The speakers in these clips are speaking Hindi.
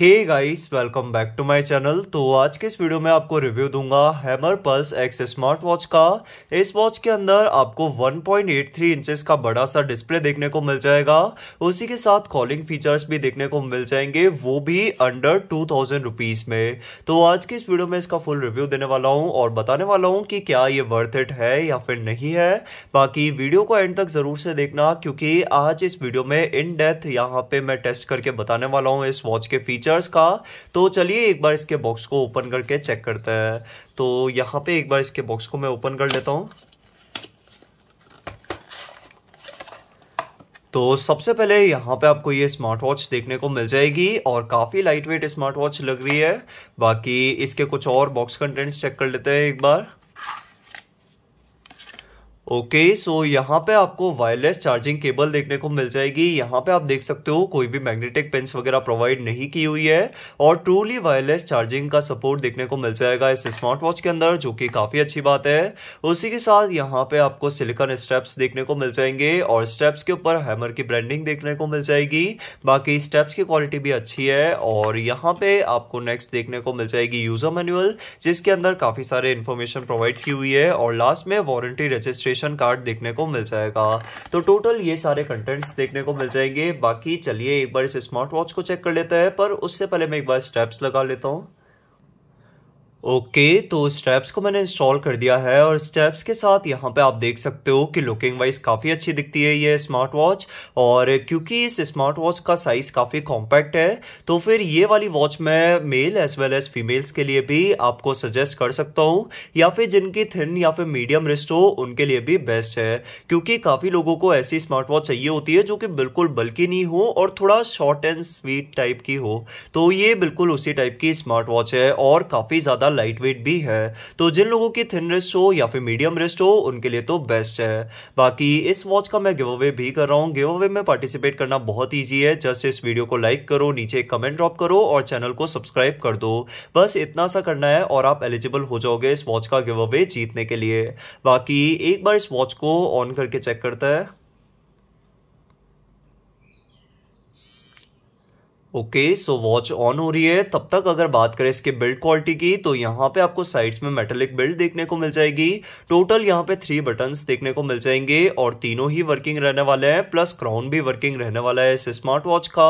hey guys welcome back to my channel तो आज के इस वीडियो में आपको रिव्यू दूंगा Hammer Pulse X smart watch का इस वॉच के अंदर आपको 1.83 इंचेस का बड़ा सा डिस्प्ले देखने को मिल जाएगा उसी के साथ कॉलिंग फीचर्स भी देखने को मिल जाएंगे वो भी अंडर टू थाउजेंड में तो आज के इस वीडियो में इसका फुल रिव्यू देने वाला हूँ और बताने वाला हूँ कि क्या ये वर्थ इट है या फिर नहीं है बाकी वीडियो को एंड तक ज़रूर से देखना क्योंकि आज इस वीडियो में इन डेथ यहाँ पे मैं टेस्ट करके बताने वाला हूँ इस वॉच के फीचर फीचर्स का तो चलिए एक बार इसके बॉक्स को ओपन करके चेक करते हैं तो यहाँ पे एक बार इसके बॉक्स को मैं ओपन कर लेता हूँ तो सबसे पहले यहाँ पे आपको ये स्मार्ट वॉच देखने को मिल जाएगी और काफ़ी लाइट वेट स्मार्ट वॉच लग रही है बाकी इसके कुछ और बॉक्स कंटेंट्स चेक कर लेते हैं एक बार ओके सो यहाँ पे आपको वायरलेस चार्जिंग केबल देखने को मिल जाएगी यहाँ पे आप देख सकते हो कोई भी मैग्नेटिक पेंस वगैरह प्रोवाइड नहीं की हुई है और ट्रूली वायरलेस चार्जिंग का सपोर्ट देखने को मिल जाएगा इस स्मार्ट वॉच के अंदर जो कि काफ़ी अच्छी बात है उसी के साथ यहाँ पे आपको सिलिकॉन स्टेप्स देखने को मिल जाएंगे और स्टेप्स के ऊपर हैमर की ब्रांडिंग देखने को मिल जाएगी बाकी स्टेप्स की क्वालिटी भी अच्छी है और यहाँ पे आपको नेक्स्ट देखने को मिल जाएगी यूजर मैनुअल जिसके अंदर काफ़ी सारे इन्फॉर्मेशन प्रोवाइड की हुई है और लास्ट में वारंटी रजिस्ट्रेशन नोटिफिकेशन कार्ड देखने को मिल जाएगा तो टोटल ये सारे कंटेंट्स देखने को मिल जाएंगे बाकी चलिए एक बार इस स्मार्ट वॉच को चेक कर लेते हैं पर उससे पहले मैं एक बार स्टेप्स लगा लेता हूँ ओके okay, तो स्टेप्स को मैंने इंस्टॉल कर दिया है और स्टेप्स के साथ यहाँ पे आप देख सकते हो कि लुकिंग वाइज काफ़ी अच्छी दिखती है ये स्मार्ट वॉच और क्योंकि इस स्मार्ट वॉच का साइज़ काफ़ी कॉम्पैक्ट है तो फिर ये वाली वॉच मैं male as well as females के लिए भी आपको सजेस्ट कर सकता हूँ या फिर जिनकी थिन या फिर मीडियम रिस्ट हो उनके लिए भी बेस्ट है क्योंकि काफ़ी लोगों को ऐसी स्मार्ट वॉच चाहिए होती है जो कि बिल्कुल बल्कि नहीं हो और थोड़ा शॉर्ट एंड स्वीट टाइप की हो तो ये बिल्कुल उसी टाइप की स्मार्ट वॉच है और काफ़ी ज़्यादा ज़्यादा लाइट वेट भी है तो जिन लोगों की थिन रिस्ट हो या फिर मीडियम रिस्ट हो उनके लिए तो बेस्ट है बाकी इस वॉच का मैं गिव अवे भी कर रहा हूँ गिव अवे में पार्टिसिपेट करना बहुत ईजी है जस्ट इस वीडियो को लाइक करो नीचे कमेंट ड्रॉप करो और चैनल को सब्सक्राइब कर दो बस इतना सा करना है और आप एलिजिबल हो जाओगे इस वॉच का गिव अवे जीतने के लिए बाकी एक बार इस वॉच को ऑन करके चेक करता है ओके सो वॉच ऑन हो रही है तब तक अगर बात करें इसके बिल्ड क्वालिटी की तो यहाँ पे आपको साइड्स में मेटेलिक बिल्ड देखने को मिल जाएगी टोटल यहाँ पे थ्री बटन देखने को मिल जाएंगे और तीनों ही वर्किंग रहने वाले हैं प्लस क्राउन भी वर्किंग रहने वाला है इस स्मार्ट वॉच का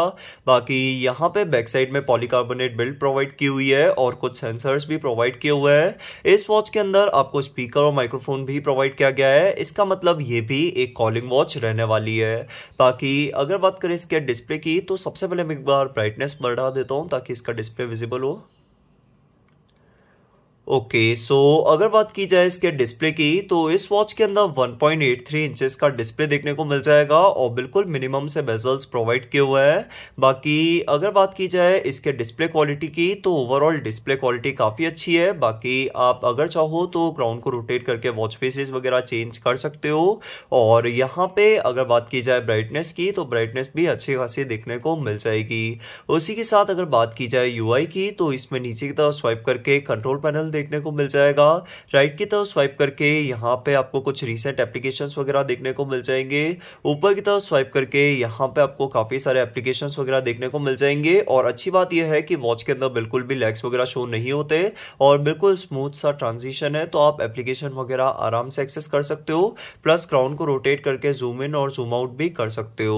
बाकी यहाँ पे बैक साइड में पॉलीकार्बोनेट बिल्ड प्रोवाइड की हुई है और कुछ सेंसर्स भी प्रोवाइड किए हुए हैं इस वॉच के अंदर आपको स्पीकर और माइक्रोफोन भी प्रोवाइड किया गया है इसका मतलब ये भी एक कॉलिंग वॉच रहने वाली है बाकी अगर बात करें इसके डिस्प्ले की तो सबसे पहले हम एक बार ब्राइटनेस बढ़ा देता हूँ ताकि इसका डिस्प्ले विजिबल हो ओके okay, सो so, अगर बात की जाए इसके डिस्प्ले की तो इस वॉच के अंदर 1.83 इंचेस का डिस्प्ले देखने को मिल जाएगा और बिल्कुल मिनिमम से बेजल्स प्रोवाइड किए हुए हैं बाकी अगर बात की जाए इसके डिस्प्ले क्वालिटी की तो ओवरऑल डिस्प्ले क्वालिटी काफ़ी अच्छी है बाकी आप अगर चाहो तो ग्राउंड को रोटेट करके वॉच फेसेस वगैरह चेंज कर सकते हो और यहाँ पे अगर बात की जाए ब्राइटनेस की तो ब्राइटनेस भी अच्छी खासी देखने को मिल जाएगी उसी के साथ अगर बात की जाए यू की तो इसमें नीचे की तरफ स्वाइप करके कंट्रोल पैनल देखने को मिल जाएगा राइट की तरफ स्वाइप करके यहाँ पे आपको कुछ रिसेंट एप्लीकेशन वगैरह देखने को मिल जाएंगे ऊपर की तरफ स्वाइप करके यहाँ पे आपको काफ़ी सारे एप्लीकेशन वगैरह देखने को मिल जाएंगे और अच्छी बात यह है कि वॉच के अंदर बिल्कुल भी लेग्स वगैरह शो नहीं होते और बिल्कुल स्मूथ सा ट्रांजिशन है तो आप एप्लीकेशन वगैरह आराम से एक्सेस कर सकते हो प्लस क्राउन को रोटेट करके जूम इन और जूम आउट भी कर सकते हो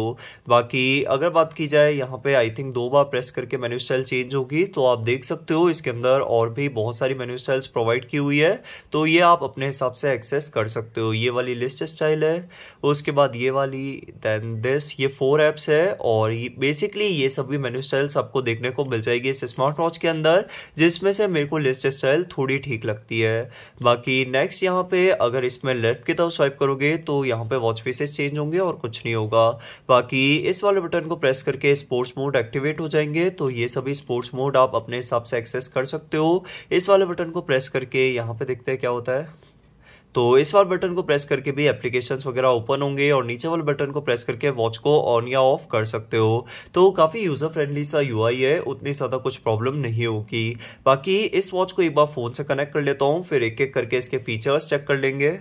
बाकी अगर बात की जाए यहाँ पे आई थिंक दो बार प्रेस करके मेन्यू स्टाइल चेंज होगी तो आप देख सकते हो इसके अंदर और भी बहुत सारी मेन्यू स्टाइल्स प्रोवाइड की हुई है तो ये आप अपने हिसाब से एक्सेस कर सकते हो ये वाली लिस्ट स्टाइल है उसके बाद ये वाली देन दिस ये फोर ऐप्स है और ये बेसिकली ये सभी मेन्यू स्टाइल्स आपको देखने को मिल जाएगी इस स्मार्ट वॉच के अंदर जिसमें से मेरे को लिस्ट स्टाइल थोड़ी ठीक लगती है बाकी नेक्स्ट यहाँ पे अगर इसमें लेफ्ट की तरफ स्वाइप करोगे तो यहाँ पे वॉच फेसेस चेंज होंगे और कुछ नहीं होगा बाकी इस वाले बटन को प्रेस करके स्पोर्ट्स मोड एक्टिवेट हो जाएंगे तो ये सभी स्पोर्ट्स मोड आप अपने हिसाब से एक्सेस कर सकते हो इस वाले बटन को को प्रेस करके यहाँ पे देखते हैं क्या होता है तो इस बार बटन को प्रेस करके भी एप्लीकेशंस वगैरह ओपन होंगे और नीचे वाले बटन को प्रेस करके वॉच को ऑन या ऑफ कर सकते हो तो काफ़ी यूज़र फ्रेंडली सा यू है उतनी ज़्यादा कुछ प्रॉब्लम नहीं होगी बाकी इस वॉच को एक बार फ़ोन से कनेक्ट कर लेता हूँ फिर एक एक करके इसके फीचर्स चेक कर लेंगे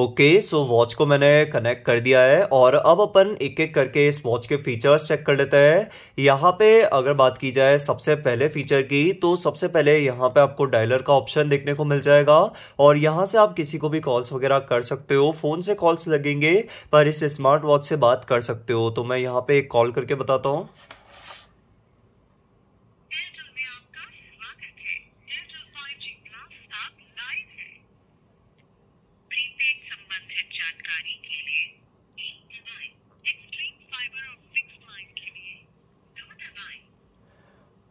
ओके सो वॉच को मैंने कनेक्ट कर दिया है और अब अपन एक एक करके इस वॉच के फीचर्स चेक कर लेते हैं यहाँ पे अगर बात की जाए सबसे पहले फीचर की तो सबसे पहले यहाँ पे आपको डायलर का ऑप्शन देखने को मिल जाएगा और यहाँ से आप किसी को भी कॉल्स वगैरह कर सकते हो फोन से कॉल्स लगेंगे पर इस स्मार्ट वॉच से बात कर सकते हो तो मैं यहाँ पे कॉल करके बताता हूँ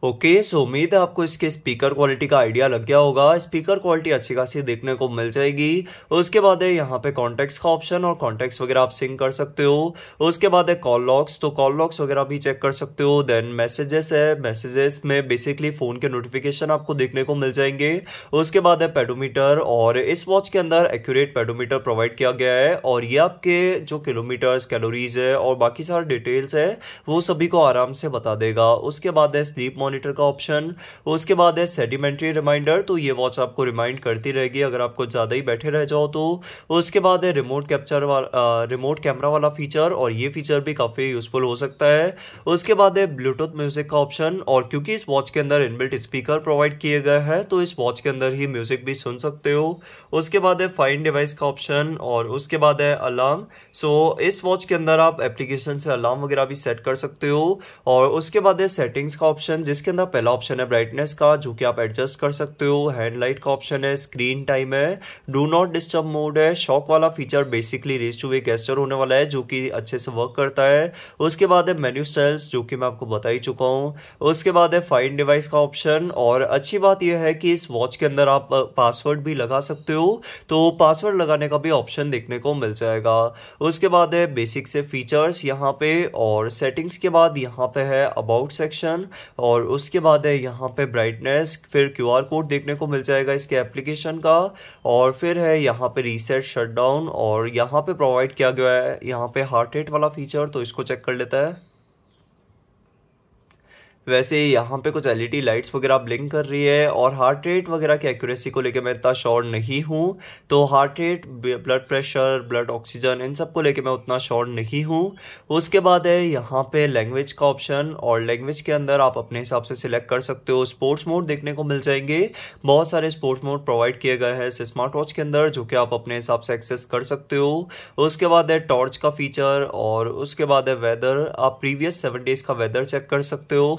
ओके okay, सो so उम्मीद है आपको इसके स्पीकर क्वालिटी का आइडिया लग गया होगा स्पीकर क्वालिटी अच्छी खासी देखने को मिल जाएगी उसके बाद है यहाँ पे कॉन्टैक्ट्स का ऑप्शन और कॉन्टेक्ट्स वगैरह आप सिंक कर सकते हो उसके बाद है कॉल लॉक्स तो कॉल लॉक्स वगैरह भी चेक कर सकते हो देन मैसेजेस है मैसेजेस में बेसिकली फ़ोन के नोटिफिकेशन आपको देखने को मिल जाएंगे उसके बाद है पेडोमीटर और इस वॉच के अंदर एक्यूरेट पेडोमीटर प्रोवाइड किया गया है और ये आपके जो किलोमीटर्स कैलोरीज है और बाकी सारे डिटेल्स है वो सभी को आराम से बता देगा उसके बाद है स्लीप मॉनिटर मॉनिटर का ऑप्शन उसके बाद है सेडिमेंट्री रिमाइंडर तो ये वॉच आपको रिमाइंड करती रहेगी अगर आप कुछ ज़्यादा ही बैठे रह जाओ तो उसके बाद है रिमोट कैप्चर रिमोट कैमरा वाला फीचर और ये फीचर भी काफ़ी यूजफुल हो सकता है उसके बाद है ब्लूटूथ म्यूजिक का ऑप्शन और क्योंकि इस वॉच के अंदर इनबिल्ट स्पीकर प्रोवाइड किए गए हैं तो इस वॉच के अंदर ही म्यूजिक भी सुन सकते हो उसके बाद है फाइन डिवाइस का ऑप्शन और उसके बाद है अलार्म सो इस वॉच के अंदर आप एप्लीकेशन से अलार्म वगैरह भी सेट कर सकते हो और उसके बाद है सेटिंग्स का ऑप्शन जिस इसके अंदर पहला ऑप्शन है ब्राइटनेस का जो कि आप एडजस्ट कर सकते हो हैंड लाइट का ऑप्शन है स्क्रीन टाइम है डू नॉट डिस्टर्ब मोड है शॉक वाला feature basically raise to wake gesture होने वाला है जो कि अच्छे से वर्क करता है उसके बाद है मेन्यू स्टाइल्स जो कि मैं आपको बता ही चुका हूँ उसके बाद है फाइन डिवाइस का ऑप्शन और अच्छी बात यह है कि इस वॉच के अंदर आप पासवर्ड भी लगा सकते हो तो पासवर्ड लगाने का भी ऑप्शन देखने को मिल जाएगा उसके बाद है बेसिक से फीचर्स यहाँ पे और सेटिंग्स के बाद यहाँ पे है अबाउट सेक्शन और उसके बाद है यहाँ पे ब्राइटनेस फिर आर कोड देखने को मिल जाएगा इसके एप्लीकेशन का और फिर है यहाँ पे रीसेट शटडाउन और यहाँ पे प्रोवाइड किया गया है यहाँ पे हार्ट रेट वाला फीचर तो इसको चेक कर लेता है वैसे यहाँ पे कुछ एलईडी लाइट्स e वगैरह ब्लिंक कर रही है और हार्ट रेट वगैरह की एक्यूरेसी को लेकर मैं इतना शॉर्ट नहीं हूँ तो heart rate blood pressure blood oxygen इन सब को लेकर मैं उतना शॉर्ट नहीं हूँ उसके बाद है यहाँ पे लैंग्वेज का ऑप्शन और लैंग्वेज के अंदर आप अपने हिसाब से सिलेक्ट कर सकते हो स्पोर्ट्स मोड देखने को मिल जाएंगे बहुत सारे स्पोर्ट्स मोड प्रोवाइड किए गए हैं स्मार्ट वॉच के अंदर जो कि आप अपने हिसाब से एक्सेस कर सकते हो उसके बाद है टॉर्च का फीचर और उसके बाद है वेदर आप प्रीवियस सेवन डेज का वेदर चेक कर सकते हो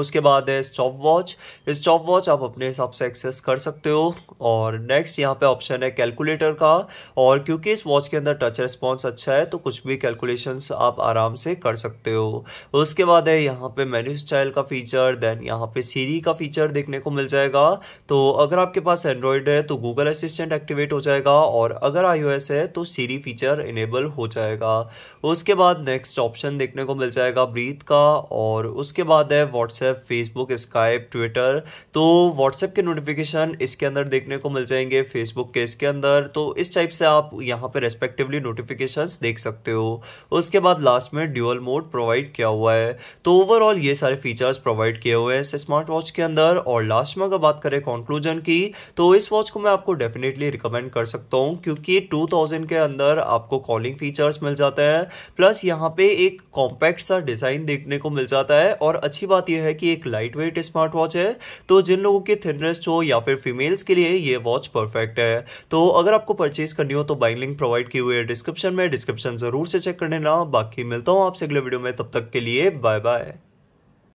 उसके बाद है स्टॉप वॉच स्टॉप वॉच आप अपने हिसाब से एक्सेस कर सकते हो और नेक्स्ट यहाँ पे ऑप्शन है कैलकुलेटर का और क्योंकि इस वॉच के अंदर टच रिस्पॉन्स अच्छा है तो कुछ भी कैलकुलेशंस आप आराम से कर सकते हो उसके बाद है यहाँ पे मेन्यू स्टाइल का फीचर देन यहाँ पे सीरी का फीचर देखने को मिल जाएगा तो अगर आपके पास एंड्रॉयड है तो गूगल असिस्टेंट एक्टिवेट हो जाएगा और अगर आई है तो सीरी फीचर इनेबल हो जाएगा उसके बाद नेक्स्ट ऑप्शन देखने को मिल जाएगा ब्रीथ का और उसके बाद है WhatsApp WhatsApp Facebook Skype Twitter तो व्हाट्सएप के नोटिफिकेशन इसके अंदर देखने को मिल जाएंगे फेसबुक के इसके अंदर तो इस टाइप से आप यहाँ पर रेस्पेक्टिवली नोटिफिकेशन देख सकते हो उसके बाद लास्ट में ड्यूअल मोड प्रोवाइड किया हुआ है तो ओवरऑल ये सारे फीचर्स प्रोवाइड किए हुए हैं स्मार्ट वॉच के अंदर और लास्ट में अगर बात करें कॉन्क्लूजन की तो इस वॉच को मैं आपको डेफिनेटली रिकमेंड कर सकता हूँ क्योंकि 2000 के अंदर आपको कॉलिंग फीचर्स मिल जाता है प्लस यहाँ पे एक कॉम्पैक्ट सा डिज़ाइन देखने को मिल जाता है और अच्छी बात यह है है कि एक लाइट वेट स्मार्ट वॉच है तो जिन लोगों की थिनरेस्ट हो या फिर फीमेल्स के लिए ये वॉच परफेक्ट है तो अगर आपको परचेज करनी हो तो बाइंग लिंक प्रोवाइड की हुई है डिस्क्रिप्शन में डिस्क्रिप्शन जरूर से चेक कर लेना बाकी मिलता हूँ आपसे अगले वीडियो में तब तक के लिए बाय बाय